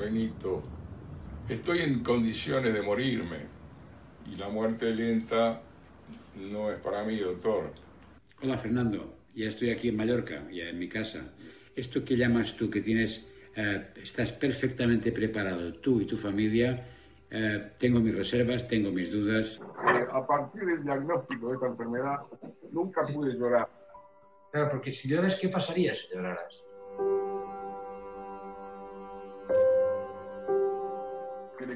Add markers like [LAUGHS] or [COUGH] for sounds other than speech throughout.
Benito, estoy en condiciones de morirme y la muerte lenta no es para mí, doctor. Hola, Fernando. Ya estoy aquí en Mallorca, ya en mi casa. Esto que llamas tú, que tienes, eh, estás perfectamente preparado, tú y tu familia. Eh, tengo mis reservas, tengo mis dudas. Eh, a partir del diagnóstico de esta enfermedad, nunca pude llorar. Claro, porque si lloras, ¿qué pasaría si lloraras?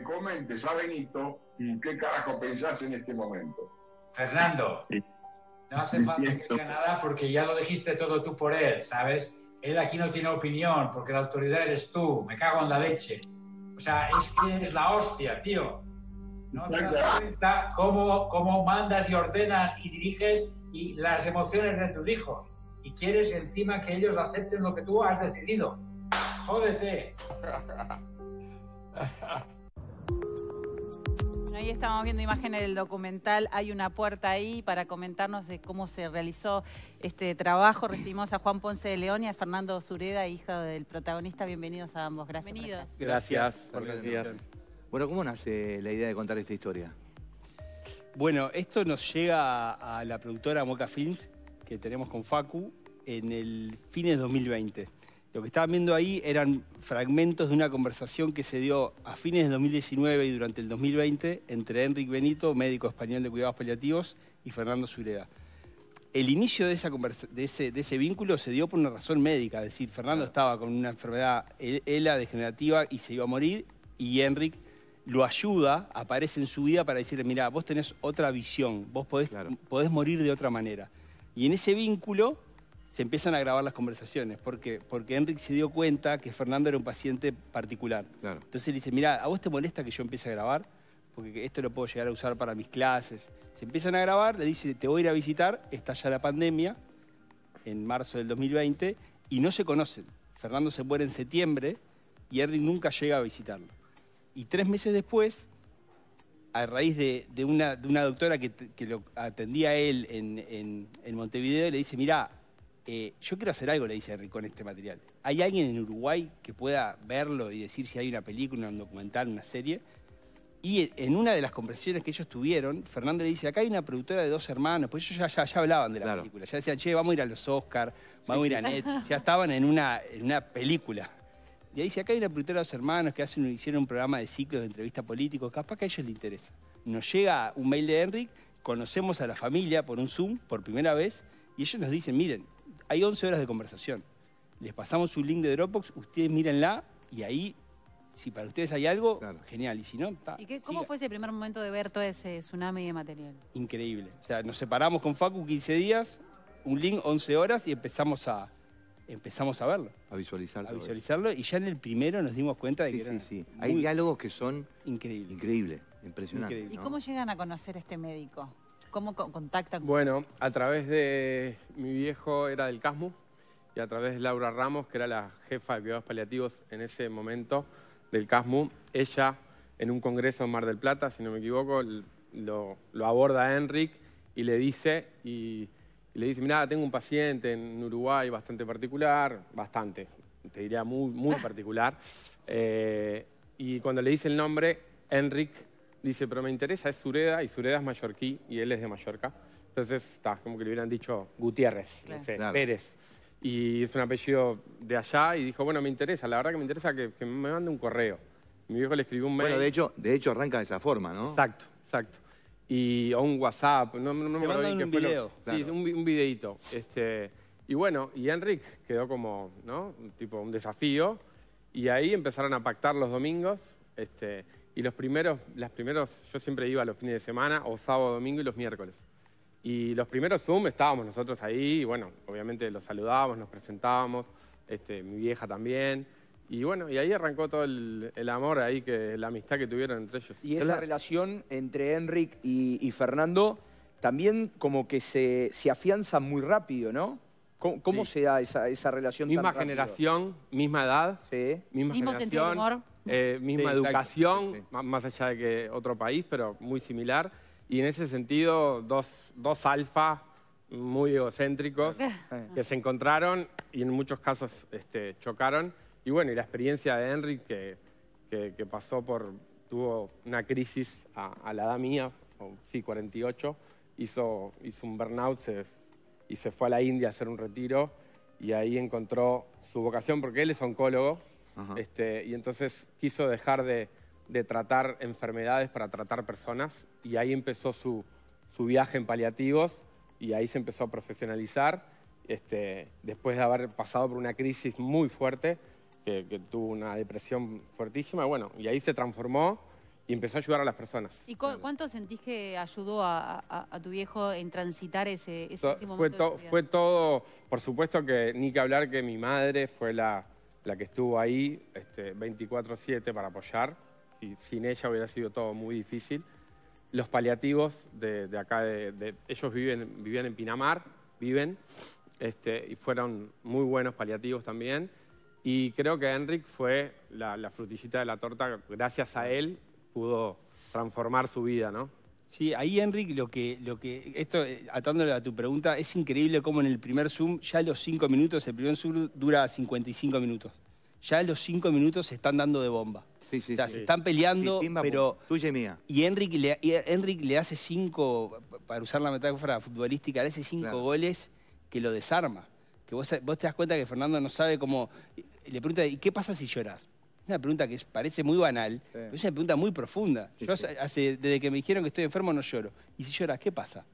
comentes a Benito y qué carajo pensás en este momento. Fernando, no hace falta que diga nada porque ya lo dijiste todo tú por él, ¿sabes? Él aquí no tiene opinión porque la autoridad eres tú, me cago en la leche. O sea, es que es la hostia, tío. No te das cuenta cómo, mandas y ordenas y diriges y las emociones de tus hijos. Y quieres encima que ellos acepten lo que tú has decidido. Jódete. [LAUGHS] ahí estábamos viendo imágenes del documental Hay una puerta ahí para comentarnos de cómo se realizó este trabajo. Recibimos a Juan Ponce de León y a Fernando Zureda, hija del protagonista. Bienvenidos a ambos. Gracias. Bienvenidos. Por Gracias. Gracias. Bueno, ¿cómo nace la idea de contar esta historia? Bueno, esto nos llega a la productora Moca Films que tenemos con Facu en el fines de 2020. Lo que estaban viendo ahí eran fragmentos de una conversación que se dio a fines de 2019 y durante el 2020 entre Enric Benito, médico español de cuidados paliativos, y Fernando Zuleda. El inicio de, esa de, ese, vínculo se dio por una razón médica, es decir, Fernando estaba con una enfermedad e-, ELA degenerativa y se iba a morir, y Enric lo ayuda, aparece en su vida para decirle, mira, vos tenés otra visión, vos podés, podés morir de otra manera. Y en ese vínculo se empiezan a grabar las conversaciones. Porque Enric se dio cuenta que Fernando era un paciente particular. Entonces le dice, mira, ¿a vos te molesta que yo empiece a grabar? Porque esto lo puedo llegar a usar para mis clases. Se empiezan a grabar, le dice, te voy a ir a visitar, está ya la pandemia, en marzo del 2020, y no se conocen. Fernando se muere en septiembre y Enric nunca llega a visitarlo. Y tres meses después, a raíz de, una, de una, doctora que, que, lo atendía él en, en Montevideo, le dice, mira, eh, yo quiero hacer algo, le dice Enrique con este material. ¿Hay alguien en Uruguay que pueda verlo y decir si hay una película, un documental, una serie? Y en una de las conversaciones que ellos tuvieron, Fernández dice, acá hay una productora de dos hermanos, pues ellos ya, ya, hablaban de la película, ya decían, che, vamos a ir a los Oscars, vamos a ir a Netflix, [LAUGHS] ya estaban en una, una película. Y ahí dice, acá hay una productora de dos hermanos que hacen, hicieron un programa de ciclos de entrevista político, capaz que a ellos les interesa. Nos llega un mail de Enric, conocemos a la familia por un Zoom por primera vez, y ellos nos dicen, miren, hay 11 horas de conversación. Les pasamos un link de Dropbox, ustedes mírenla y ahí, si para ustedes hay algo, genial. Y si no, cómo fue ese primer momento de ver todo ese tsunami de material? Increíble. O sea, nos separamos con Facu 15 días, un link 11 horas y empezamos a, empezamos a verlo. A visualizarlo. A visualizarlo y ya en el primero nos dimos cuenta de que... Sí, sí, sí, Hay diálogos que son... Increíbles. Increíble, impresionante. ¿Y cómo llegan a conocer este médico? ¿Cómo con Bueno, a través de mi viejo era del CASMU y a través de Laura Ramos, que era la jefa de cuidados paliativos en ese momento del CASMU, ella en un congreso en Mar del Plata, si no me equivoco, lo, aborda a Enric y le dice, y, le dice, mira, tengo un paciente en Uruguay bastante particular, bastante, te diría muy, particular, eh, y cuando le dice el nombre, Enric dice, pero me interesa, es Sureda, y Sureda es mallorquí, y él es de Mallorca. Entonces, está, como que le hubieran dicho Gutiérrez, Pérez. Y es un apellido de allá, y dijo, bueno, me interesa, la verdad que me interesa que, me mande un correo. Mi viejo le escribió un mail. Bueno, de hecho, de hecho arranca de esa forma, ¿no? Exacto, exacto. Y, o un WhatsApp, no, me acuerdo bien Video. Sí, un, videito. Este, y bueno, y Enric quedó como, ¿no? Tipo un desafío. Y ahí empezaron a pactar los domingos. Este, y los primeros, las primeros, yo siempre iba los fines de semana, o sábado, domingo y los miércoles. Y los primeros Zoom estábamos nosotros ahí, y bueno, obviamente los saludábamos, nos presentábamos, este, mi vieja también. Y bueno, y ahí arrancó todo el, amor ahí, que la amistad que tuvieron entre ellos. Y esa relación entre Enric y, Fernando también como que se, se afianza muy rápido, ¿no? ¿Cómo, se da esa, esa relación? Misma generación, misma edad, sí. misma Mismo generación, eh, misma educación, más allá de que otro país, pero muy similar. Y en ese sentido, dos, dos alfas muy egocéntricos [LAUGHS] que se encontraron y en muchos casos este, chocaron. Y bueno, y la experiencia de Henry que, que, pasó por, tuvo una crisis a, la edad mía, sí, 48, hizo, hizo un burnout y se fue a la India a hacer un retiro y ahí encontró su vocación porque él es oncólogo este, y entonces quiso dejar de, de, tratar enfermedades para tratar personas y ahí empezó su, su viaje en paliativos y ahí se empezó a profesionalizar este, después de haber pasado por una crisis muy fuerte, que, tuvo una depresión fuertísima, bueno, y ahí se transformó y empezó a ayudar a las personas. ¿Y cuánto sentís que ayudó a, tu viejo en transitar ese, momento? fue todo, por supuesto que ni que hablar que mi madre fue la, la que estuvo ahí este, 24-7 para apoyar. Y sin ella hubiera sido todo muy difícil. Los paliativos de, acá, de, ellos viven, vivían en Pinamar, viven, este, y fueron muy buenos paliativos también. Y creo que Enric fue la, la frutillita de la torta, gracias a él pudo transformar su vida, ¿no? Sí, ahí Enrique lo que, lo que, esto eh, atándolo a tu pregunta, es increíble cómo en el primer Zoom, ya los cinco minutos, el primer Zoom dura 55 minutos. Ya los cinco minutos se están dando de bomba. se están peleando, pero... Tuya y mía. Y Enric le, le hace cinco, para usar la metáfora futbolística, le hace cinco goles que lo desarma. Que vos, vos te das cuenta que Fernando no sabe cómo... Le pregunta, ¿y qué pasa si lloras? Es una pregunta que parece muy banal, pero es una pregunta muy profunda. Yo desde que me dijeron que estoy enfermo no lloro. Y si lloras, ¿qué pasa?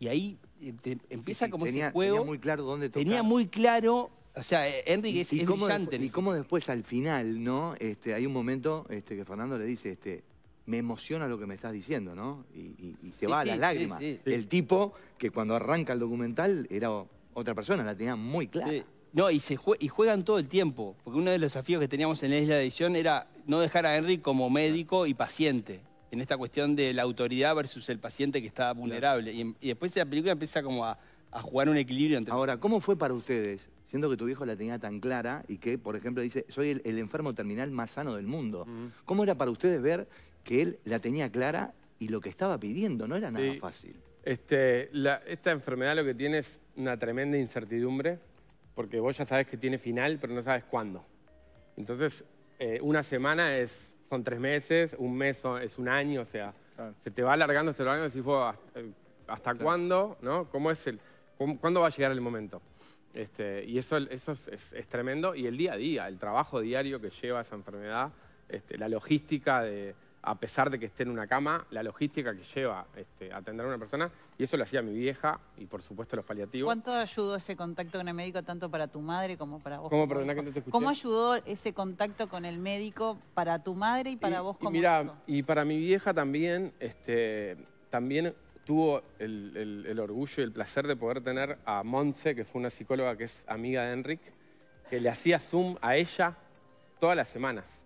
Y ahí eh, empieza como si ese juego. Tenía muy claro dónde Tenía muy claro. O sea, eh, Enrique es, y y cómo después al final, ¿no? Este, hay un momento este, que Fernando le dice, este, me emociona lo que me estás diciendo, ¿no? Y, te se va a las lágrimas. El tipo que cuando arranca el documental era otra persona, la tenía muy clara. No, y, se juegan todo el tiempo, porque uno de los desafíos que teníamos en la edición era no dejar a Henry como médico y paciente, en esta cuestión de la autoridad versus el paciente que está vulnerable. Y, después la película empieza como a, jugar un equilibrio entre... Ahora, ¿cómo fue para ustedes, siendo que tu viejo la tenía tan clara y que, por ejemplo, dice, soy el, enfermo terminal más sano del mundo? ¿Cómo era para ustedes ver que él la tenía clara y lo que estaba pidiendo no era nada fácil? Este, esta enfermedad lo que tiene es una tremenda incertidumbre porque vos ya sabes que tiene final, pero no sabes cuándo. Entonces, eh, una semana es, son tres meses, un mes es un año, o sea, se te va alargando, este te y decís ¿hasta, eh, cuándo? ¿no? ¿Cómo es el, ¿Cuándo va a llegar el momento? Este, y eso, eso es, es, tremendo. Y el día a día, el trabajo diario que lleva esa enfermedad, este, la logística de, a pesar de que esté en una cama, la logística que lleva este, atender a una persona, y eso lo hacía mi vieja y por supuesto los paliativos. ¿Cuánto ayudó ese contacto con el médico tanto para tu madre como para vos? ¿Cómo, ayudó ese contacto con el médico para tu madre y para vos como y mira, y para mi vieja también, este, también tuvo el, orgullo y el placer de poder tener a Monse, que fue una psicóloga que es amiga de Enric, que le hacía Zoom a ella todas las semanas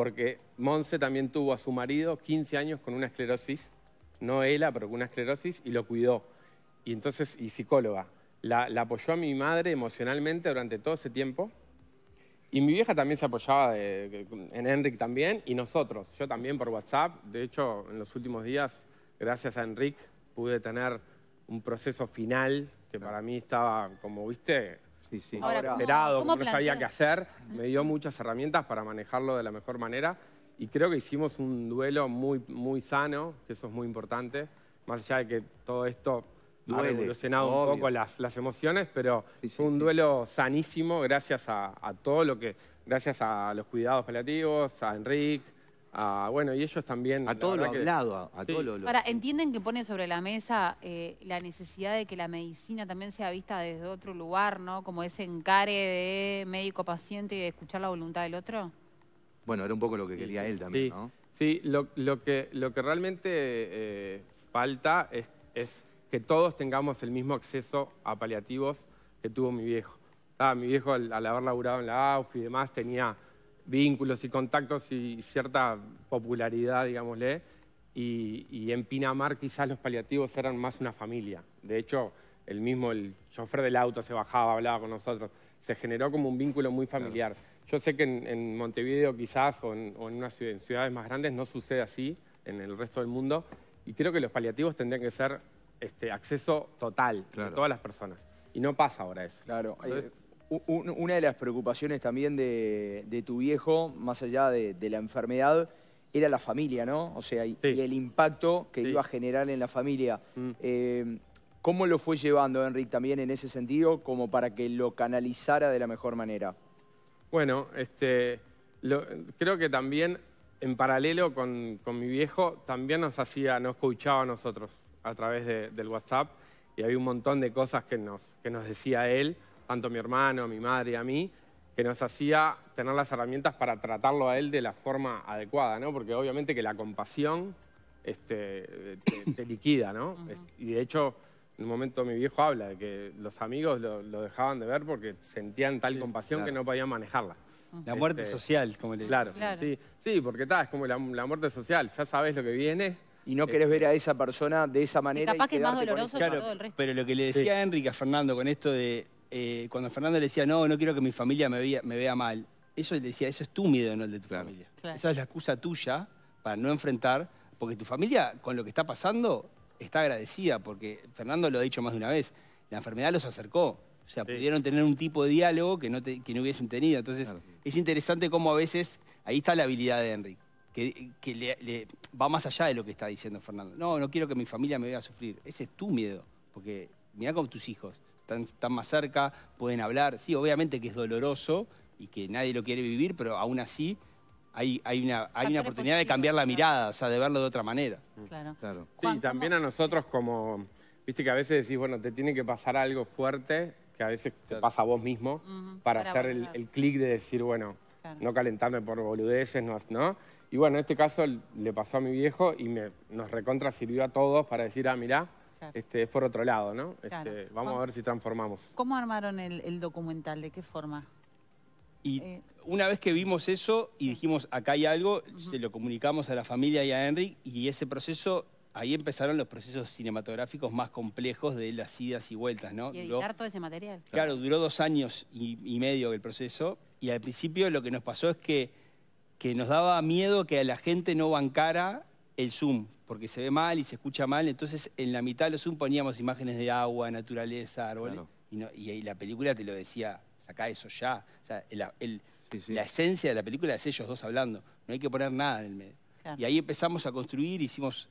porque Monse también tuvo a su marido 15 años con una esclerosis, no ella, pero con una esclerosis, y lo cuidó. Y entonces, y psicóloga. La, apoyó a mi madre emocionalmente durante todo ese tiempo. Y mi vieja también se apoyaba en Enric también, y nosotros. Yo también por WhatsApp. De hecho, en los últimos días, gracias a Enric, pude tener un proceso final que para mí estaba como, viste, Sí, sí. Esperado, sabía qué hacer. Me dio muchas herramientas para manejarlo de la mejor manera. Y creo que hicimos un duelo muy, muy sano, que eso es muy importante. Más allá de que todo esto ha Duele, un poco las, emociones, pero fue un duelo sanísimo gracias a, a todo lo que... Gracias a los cuidados paliativos, a Enric, bueno, y ellos también... A todo lo hablado, ¿entienden que pone sobre la mesa eh, la necesidad de que la medicina también sea vista desde otro lugar, ¿no? Como ese encare de médico-paciente y de escuchar la voluntad del otro? Bueno, era un poco lo que quería él también, sí. ¿no? Sí, lo, que, realmente eh, falta es, que todos tengamos el mismo acceso a paliativos que tuvo mi viejo. mi viejo, al, al haber laburado en la AUF y demás, tenía vínculos y contactos y cierta popularidad, digámosle, y, en Pinamar quizás los paliativos eran más una familia. De hecho, el mismo, el chofer del auto se bajaba, hablaba con nosotros. Se generó como un vínculo muy familiar. Yo sé que en, Montevideo quizás o en, unas ciudades, más grandes no sucede así en el resto del mundo. Y creo que los paliativos tendrían que ser este, acceso total a todas las personas. Y no pasa ahora eso. Claro. Eh, una de las preocupaciones también de, tu viejo, más allá de, la enfermedad, era la familia, ¿no? O sea, y, el impacto que iba a generar en la familia. Mm. Eh, ¿Cómo lo fue llevando, Enrique, también en ese sentido, como para que lo canalizara de la mejor manera? Bueno, este, creo que también en paralelo con, mi viejo, también nos hacía, nos escuchaba a nosotros a través del WhatsApp y había un montón de cosas que nos decía él tanto a mi hermano, a mi madre y a mí, que nos hacía tener las herramientas para tratarlo a él de la forma adecuada, ¿no? Porque obviamente que la compasión este, te, liquida, ¿no? Y de hecho, en un momento mi viejo habla de que los amigos lo, dejaban de ver porque sentían tal compasión que no podían manejarla. La muerte este, social, como le digo? Claro, Sí, porque está, es como la, muerte social, ya sabes lo que viene. Y no querés este, ver a esa persona de esa manera. capaz que es más doloroso que todo el resto. Pero lo que le decía Enrique a Fernando con esto de eh, cuando Fernando le decía, no, no quiero que mi familia me vea, me vea mal, eso él decía, eso es tu miedo, no el de tu familia. Esa es la excusa tuya para no enfrentar, porque tu familia con lo que está pasando está agradecida, porque Fernando lo ha dicho más de una vez, la enfermedad los acercó. O sea, pudieron tener un tipo de diálogo que no, que no hubiesen tenido. Entonces, es interesante cómo a veces, ahí está la habilidad de Henry, que, que le, va más allá de lo que está diciendo Fernando. No, no quiero que mi familia me vea sufrir. Ese es tu miedo, porque mira con tus hijos están, más cerca, pueden hablar. Sí, obviamente que es doloroso y que nadie lo quiere vivir, pero aún así hay, hay, una, oportunidad de cambiar la mirada, o sea, de verlo de otra manera. Mm. Claro. Sí, también a nosotros como, viste que a veces decís, bueno, te tiene que pasar algo fuerte, que a veces te pasa a vos mismo, para, hacer el, clic de decir, bueno, no calentarme por boludeces, no, Y bueno, en este caso le pasó a mi viejo y me, nos recontra sirvió a todos para decir, ah, mirá, este, es por otro lado, ¿no? Este, vamos a ver si transformamos. ¿Cómo armaron el, documental? ¿De qué forma? Y eh, una vez que vimos eso y dijimos, acá hay algo, se lo comunicamos a la familia y a Henry y ese proceso, ahí empezaron los procesos cinematográficos más complejos de las idas y vueltas, ¿no? Y editar todo ese material. Claro, duró dos años y, y, medio el proceso y al principio lo que nos pasó es que, que nos daba miedo que a la gente no bancara el Zoom, porque se ve mal y se escucha mal. Entonces, en la mitad del Zoom poníamos imágenes de agua, naturaleza, árboles. Y, ahí la película te lo decía, saca eso ya. la esencia de la película es ellos dos hablando. No hay que poner nada en el medio. Y ahí empezamos a construir, hicimos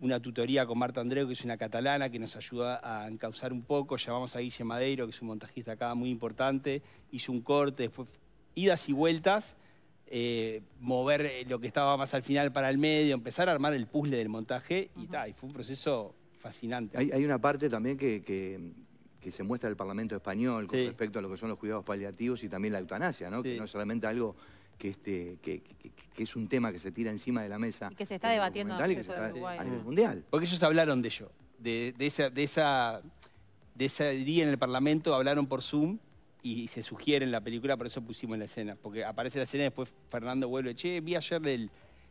una tutoría con Marta Andreu, que es una catalana, que nos ayuda a encauzar un poco. Llamamos a Guille Madeiro, que es un montajista acá muy importante. Hizo un corte, después idas y vueltas mover lo que estaba más al final para el medio, empezar a armar el puzzle del montaje y, tal. y fue un proceso fascinante. Hay, una parte también que, que, se muestra el Parlamento español con respecto a lo que son los cuidados paliativos y también la eutanasia, que no es solamente algo que, este, que, es un tema que se tira encima de la mesa. Y que se está debatiendo a nivel mundial. Porque ellos hablaron de ello, de, de, esa, de, de ese día en el Parlamento, hablaron por Zoom y se sugiere en la película, por eso pusimos en la escena. Porque aparece la escena y después Fernando vuelve, che, vi ayer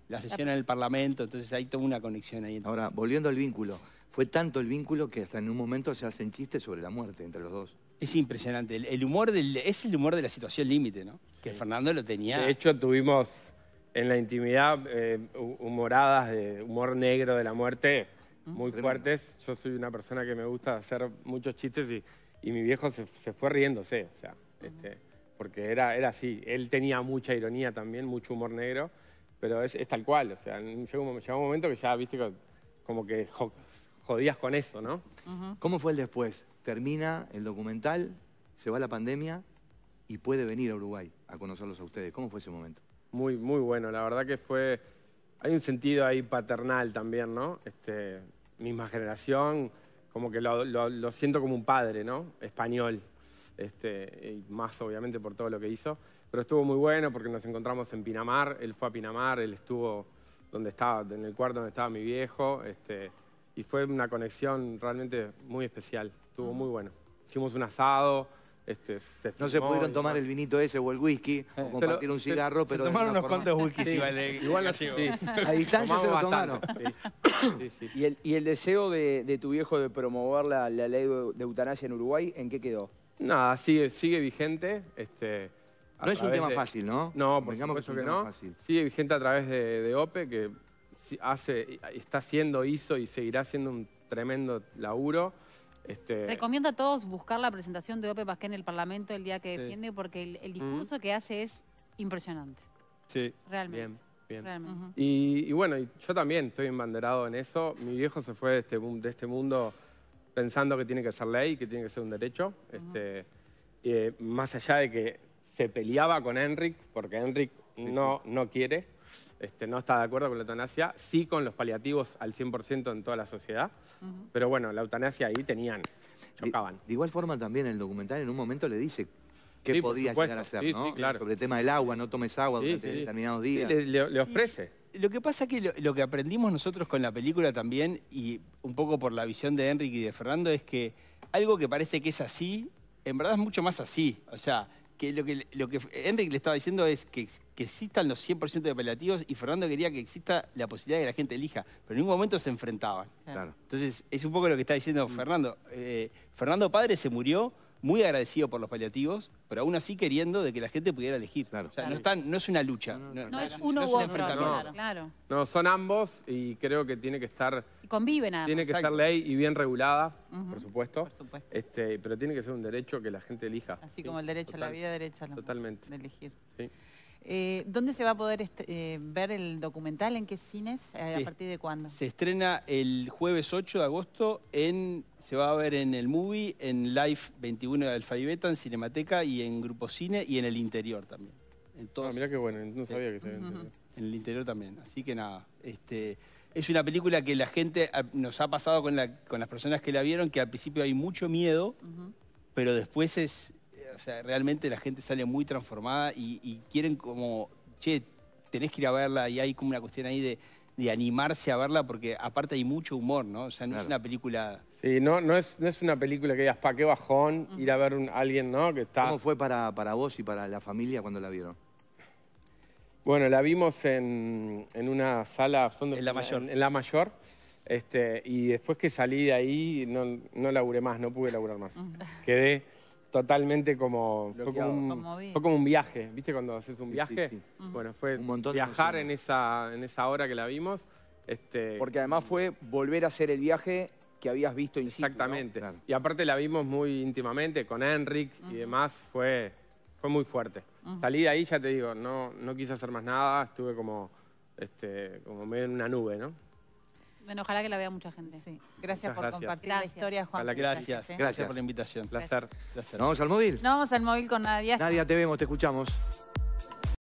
la sesión en el Parlamento, entonces ahí toda una conexión ahí. Ahora, volviendo al vínculo, fue tanto el vínculo que hasta en un momento se hacen chistes sobre la muerte entre los dos. Es impresionante, el, humor del, es el humor de la situación límite, ¿no? Que Fernando lo tenía. De hecho, tuvimos en la intimidad eh, humoradas de humor negro de la muerte muy fuertes. Yo soy una persona que me gusta hacer muchos chistes y y mi viejo se, fue riéndose, o sea, este, porque era, era así. Él tenía mucha ironía también, mucho humor negro, pero es, es tal cual, o sea, llegó un, momento que ya, viste, como que jodías con eso, ¿no? ¿Cómo fue el después? Termina el documental, se va la pandemia y puede venir a Uruguay a conocerlos a ustedes. ¿Cómo fue ese momento? Muy, muy bueno, la verdad que fue... Hay un sentido ahí paternal también, ¿no? Este, misma generación, como que lo, siento como un padre, ¿no? Español. Este, y más obviamente por todo lo que hizo. Pero estuvo muy bueno porque nos encontramos en Pinamar, él fue a Pinamar, él estuvo donde estaba, en el cuarto donde estaba mi viejo, este, y fue una conexión realmente muy especial, estuvo muy bueno. Hicimos un asado, este, no se pudieron tomar el vinito ese o el whisky o eh, compartir un cigarro, pero. Se tomaron unos cuantos whisky, eh, igual, no A distancia se lo tomaron. sí. ¿Y, el, ¿Y el deseo de, tu viejo de promover la, ley de, eutanasia en Uruguay, en qué quedó? Nada, sigue, vigente. Este, no es un tema fácil, ¿no? No, por supuesto que, no. Sigue vigente a través de, OPE, que hace, está haciendo, hizo y seguirá siendo un tremendo laburo. Este. Recomiendo a todos buscar la presentación de OPE Pasqué en el Parlamento el día que defiende, porque el, discurso que hace es impresionante. Sí. Realmente. Y, bueno, yo también estoy embanderado en eso. Mi viejo se fue de este, de este mundo pensando que tiene que ser ley, que tiene que ser un derecho. este, eh, más allá de que se peleaba con Enric, porque Enric no, no quiere, este, no está de acuerdo con la eutanasia, sí con los paliativos al 100% en toda la sociedad, pero bueno, la eutanasia ahí tenían, chocaban. De, de, igual forma también el documental en un momento le dice, qué podía llegar a ser, ¿no? claro. Sobre el tema del agua, no tomes agua durante determinados días. Le, le, ofrece. Lo que pasa es que lo, que aprendimos nosotros con la película también, y un poco por la visión de Enrique y de Fernando, es que algo que parece que es así, en verdad es mucho más así. O sea, que lo que, lo Enrique le estaba diciendo es que, existan los 100% de apelativos y Fernando quería que exista la posibilidad de que la gente elija, pero en ningún momento se enfrentaban. Claro. Entonces, es un poco lo que está diciendo Fernando. Eh, Fernando Padre se murió muy agradecido por los paliativos, pero aún así queriendo de que la gente pudiera elegir. no, están, no es una lucha. No, es uno u otro. No, son ambos y creo que tiene que estar... conviven Tiene que ser ley y bien regulada, por supuesto. Este, pero tiene que ser un derecho que la gente elija. Así como el derecho a la vida, derecho a Totalmente. de elegir. Eh, ¿Dónde se va a poder eh, ver el documental? ¿En qué cines? Eh, ¿A partir de cuándo? Se estrena el jueves 8 de agosto. En, se va a ver en el Movie, en Live 21 de Alfa y Beta, en Cinemateca y en Grupo Cine y en el interior también. ah, mirá qué bueno, no sabía que se en el interior. En el interior también, así que nada. Este, es una película que la gente ah, nos ha pasado con, las personas que la vieron, que al principio hay mucho miedo, pero después es, o sea, realmente la gente sale muy transformada y, quieren como, che, tenés que ir a verla y hay como una cuestión ahí de, animarse a verla porque aparte hay mucho humor, ¿no? O sea, no es una película... Sí, no, no, es, no es una película que digas, pa' qué bajón ir a ver a alguien, ¿no? ¿Cómo fue para, vos y para la familia cuando la vieron? Bueno, la vimos en, una sala... Fondo, en La Mayor. En, La Mayor. Este, y después que salí de ahí, no, no laburé más, no pude laburar más. Quedé totalmente como... Fue como, un, viaje, ¿viste? Cuando haces un viaje. Bueno, fue viajar en esa, en esa hora que la vimos. Este, Porque además fue volver a hacer el viaje que habías visto Exactamente. Y aparte la vimos muy íntimamente con Enric y demás. Fue, fue muy fuerte. Salí de ahí, ya te digo, no, no quise hacer más nada. Estuve como, este, como medio en una nube, ¿no? Bueno, ojalá que la vea mucha gente. Gracias por compartir la historia, Juan. ¿eh? Gracias, gracias, por la invitación. Placer. Placer. ¿No vamos al móvil? No vamos al móvil con Nadia. Nadia, te vemos, te escuchamos.